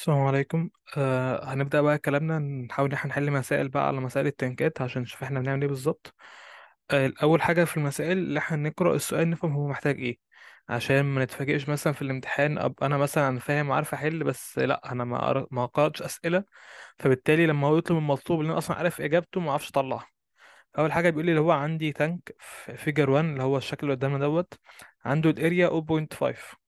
السلام عليكم آه هنبدأ بقى كلامنا نحاول إن احنا نحل مسائل بقى على مسائل التنكات عشان نشوف احنا بنعمل ايه بالظبط آه أول حاجة في المسائل اللي احنا نقرأ السؤال نفهم هو محتاج ايه عشان ما نتفاجئش مثلا في الامتحان أبقى أنا مثلا فاهم وعارف أحل بس لأ أنا ما أر... ما قرأتش أسئلة فبالتالي لما هو يطلب المطلوب اللي أنا أصلا عارف إجابته ما أعرفش أطلعها أول حاجة بيقول لي اللي هو عندي تانك في فيجر 1 اللي هو الشكل اللي قدامنا دوت عنده الأريا 0.5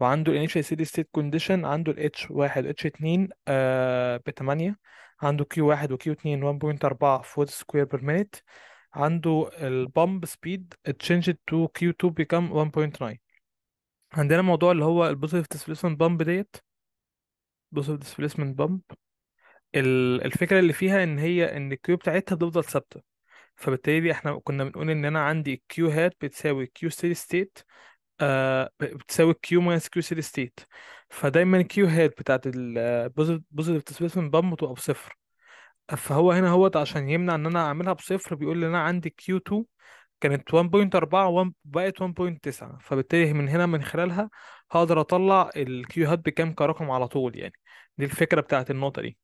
وعنده ال initial steady state condition عنده ال H1 H2 آه ب 8 عنده Q1 وQ2 1.4 foot square per minute عنده البامب سبيد changed to Q2 become 1.9 عندنا موضوع اللي هو البوزيتيف displacement بامب ديت بوزيتيف displacement بامب الفكره اللي فيها ان هي ان الكيو بتاعتها بتفضل ثابته فبالتالي احنا كنا بنقول ان انا عندي كيو هات بتساوي كيو steady ستيت آه، بتساوي كيو ماينس كيو سيري ستيت فدايما كيو هات بتاعت البوزيتيف ديسبيسمنت بام بتبقى بصفر فهو هنا هوت عشان يمنع ان انا اعملها بصفر بيقول لي انا عندي كيو 2 كانت 1.4 بقت 1.9 فبالتالي من هنا من خلالها هقدر اطلع الكيو هات بكام كرقم على طول يعني دي الفكره بتاعت النقطه دي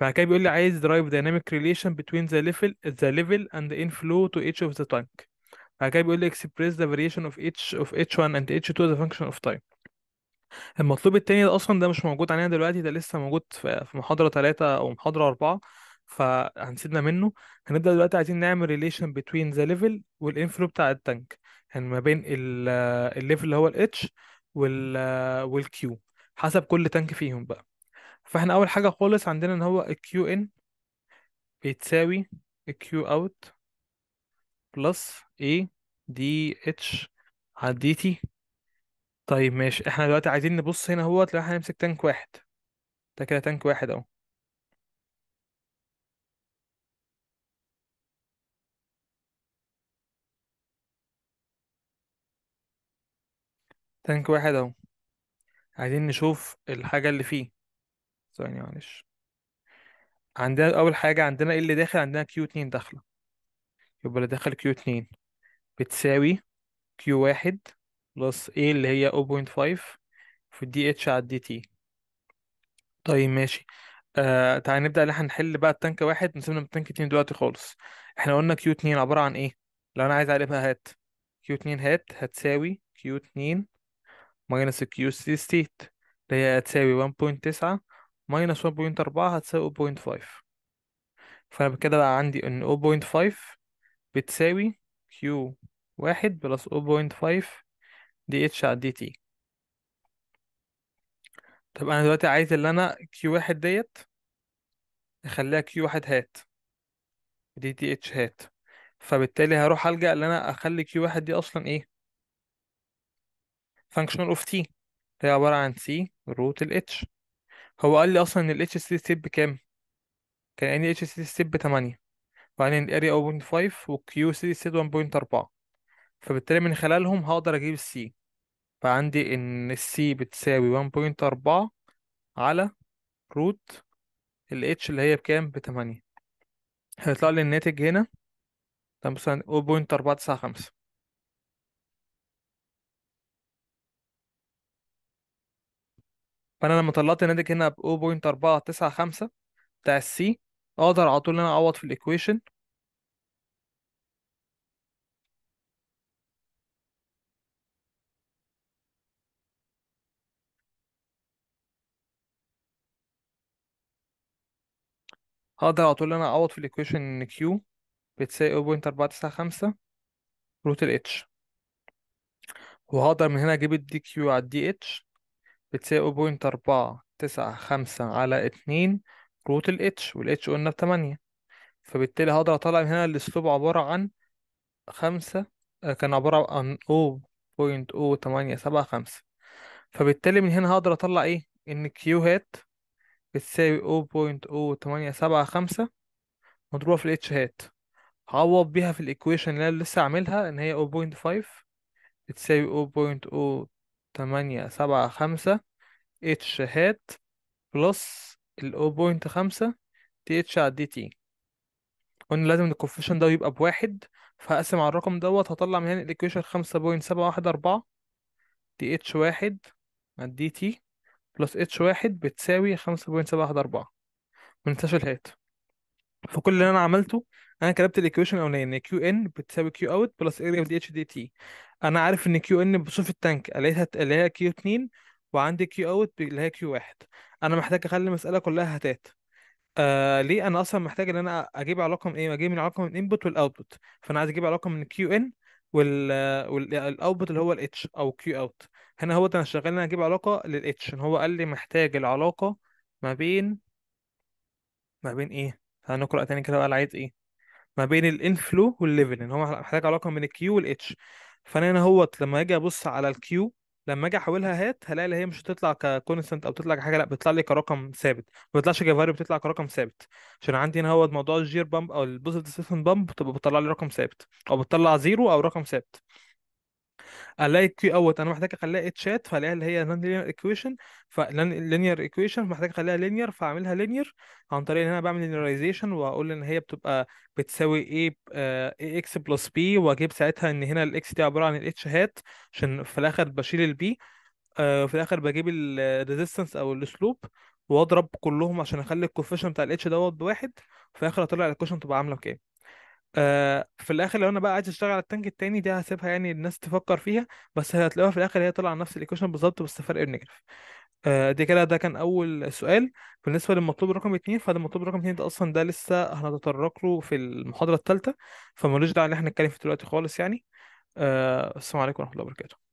بعد كده بيقول لي عايز درايف دايناميك ريليشن بتوين ذا ليفل ذا ليفل اند ان فلو تو ايتش اوف ذا تانك بعد كده بيقول لي express the variation of h of h1 and h2 as a function of time المطلوب التاني ده اصلا ده مش موجود علينا دلوقتي ده لسه موجود في محاضرة تلاتة او محاضرة اربعة فهنسيبنا منه هنبدأ دلوقتي عايزين نعمل relation between the level والانفلو بتاع التانك يعني ما بين الليفل اللي هو الاتش H وال والكيو حسب كل تانك فيهم بقى فاحنا اول حاجة خالص عندنا ان هو الكيو ان بيتساوي الكيو اوت بلس A دي اتش على دي تي طيب ماشي احنا دلوقتي عايزين نبص هنا اهوت لو احنا نمسك تانك واحد ده كده تانك واحد اهو تانك واحد اهو عايزين نشوف الحاجة اللي فيه ثواني معلش عندنا أول حاجة عندنا ايه اللي داخل عندنا كيو اتنين داخلة يبقى اللي دخل كيو 2 بتساوي كيو واحد بلس A اللي هي 0.5 في دي اتش على دي تي طيب ماشي آه تعالى نبدأ ان احنا نحل بقى التانك واحد نسيبنا من التانك اتنين دلوقتي خالص احنا قلنا كيو اتنين عبارة عن ايه؟ لو انا عايز اعرفها هات كيو اتنين هات هتساوي كيو اتنين ماينس كيو سي ستيت اللي هي هتساوي 1.9 ماينس 1.4 هتساوي 0.5 فأنا بكده بقى عندي إن 0.5 بتساوي Q واحد بلس 0.5 دي اتش على دي تي طب انا دلوقتي عايز اللي انا Q واحد ديت اخليها Q واحد هات دي تي اتش هات فبالتالي هروح الجا ان انا اخلي Q واحد دي اصلا ايه فانكشن اوف تي هي عباره عن سي روت الاتش هو قال لي اصلا ان ال الاتش سي ستيب بكام كان ان اتش سي ستيب ب 8 وبعدين ال area 0.5 وال QCD سيد 1.4 فبالتالي من خلالهم هقدر اجيب C فعندي ان C بتساوي 1.4 على ال H اللي هي بكام ب 8 هيطلع لي الناتج هنا ده مثلا 0.495 فانا لما طلعت الناتج هنا ب 0.495 بتاع السي اقدر على طول ان انا اعوض في الايكويشن هقدر على طول ان انا اعوض في الايكويشن ان كيو بتساوي 0.495 روت الاتش وهقدر من هنا اجيب الدي كيو على الدي اتش بتساوي 0.495 على 2 روت ال H وال H قلنا بتمانية فبالتالي هقدر اطلع من هنا الأسلوب عبارة عن خمسة آه، كان عبارة عن او بوينت او تمانية سبعة خمسة فبالتالي من هنا هقدر اطلع ايه ان Q هات بتساوي او بوينت او تمانية سبعة خمسة مضروبة في ال H هات هعوض بيها في الايكويشن اللي انا لسه عاملها ان هي او بوينت فايف بتساوي او بوينت او تمانية سبعة خمسة H هات بلس ال 0.5 تي اتش على الدي تي قلنا لازم الكوفيشن ده يبقى بواحد فهقسم على الرقم دوت هطلع من هنا الايكويشن 5.714 دي اتش واحد على دي تي بلس اتش واحد بتساوي 5.714 مننساش الهات فكل اللي انا عملته انا كتبت الايكويشن الأولاني ان كيو ان بتساوي كيو اوت بلس اريا دي اتش دي تي انا عارف ان كيو ان بصفه التانك لقيتها اللي هي كيو 2 وعندي كيو اوت اللي هي كيو واحد انا محتاج اخلي المساله كلها هتات آه ليه انا اصلا محتاج ان انا اجيب علاقه من ايه اجيب من من الانبوت والاوتبوت فانا عايز اجيب علاقه من كيو ان والاوتبوت اللي هو الاتش او كيو اوت هنا هو انا شغال ان انا اجيب علاقه للاتش هو قال لي محتاج العلاقه ما بين ما بين ايه هنقرا تاني كده قال عايز ايه ما بين الانفلو والليفل ان هو محتاج علاقه من الكيو والاتش فانا هنا هو لما اجي ابص على الكيو لما اجي احولها هات هلاقي هي مش هتطلع ككونستنت او تطلع كحاجه لا بتطلع لي كرقم ثابت ما بتطلعش كفاريو بتطلع كرقم ثابت عشان عندي هنا هو موضوع الجير بامب او البوزيتيف ديسيفن بامب بتبقى بتطلع لي رقم ثابت او بتطلع زيرو او رقم ثابت الاقي كيو اوت انا محتاج اخليها اتشات فالاقيها اللي هي نون لينير ايكويشن فلينير ايكويشن محتاج اخليها لينير فاعملها لينير عن طريق ان انا بعمل لينيرايزيشن واقول ان هي بتبقى بتساوي ايه اي اكس بلس بي واجيب ساعتها ان هنا الاكس دي عباره عن الاتش هات عشان في الاخر بشيل البي آه، في الاخر بجيب الريزيستنس او السلوب واضرب كلهم عشان اخلي الكوفيشن بتاع الاتش دوت بواحد في الاخر اطلع الكوشن تبقى عامله بكام آه، في الاخر لو انا بقى عايز اشتغل على التانك التاني دي هسيبها يعني الناس تفكر فيها بس هتلاقوها في الاخر هي طالعه نفس الايكويشن بالظبط بس فرق النيجاتيف دي كده ده كان اول سؤال بالنسبه للمطلوب رقم اتنين فده المطلوب رقم اتنين ده اصلا ده لسه هنتطرق له في المحاضره الثالثه فمالوش داعي ان احنا نتكلم في دلوقتي خالص يعني آه، السلام عليكم ورحمه الله وبركاته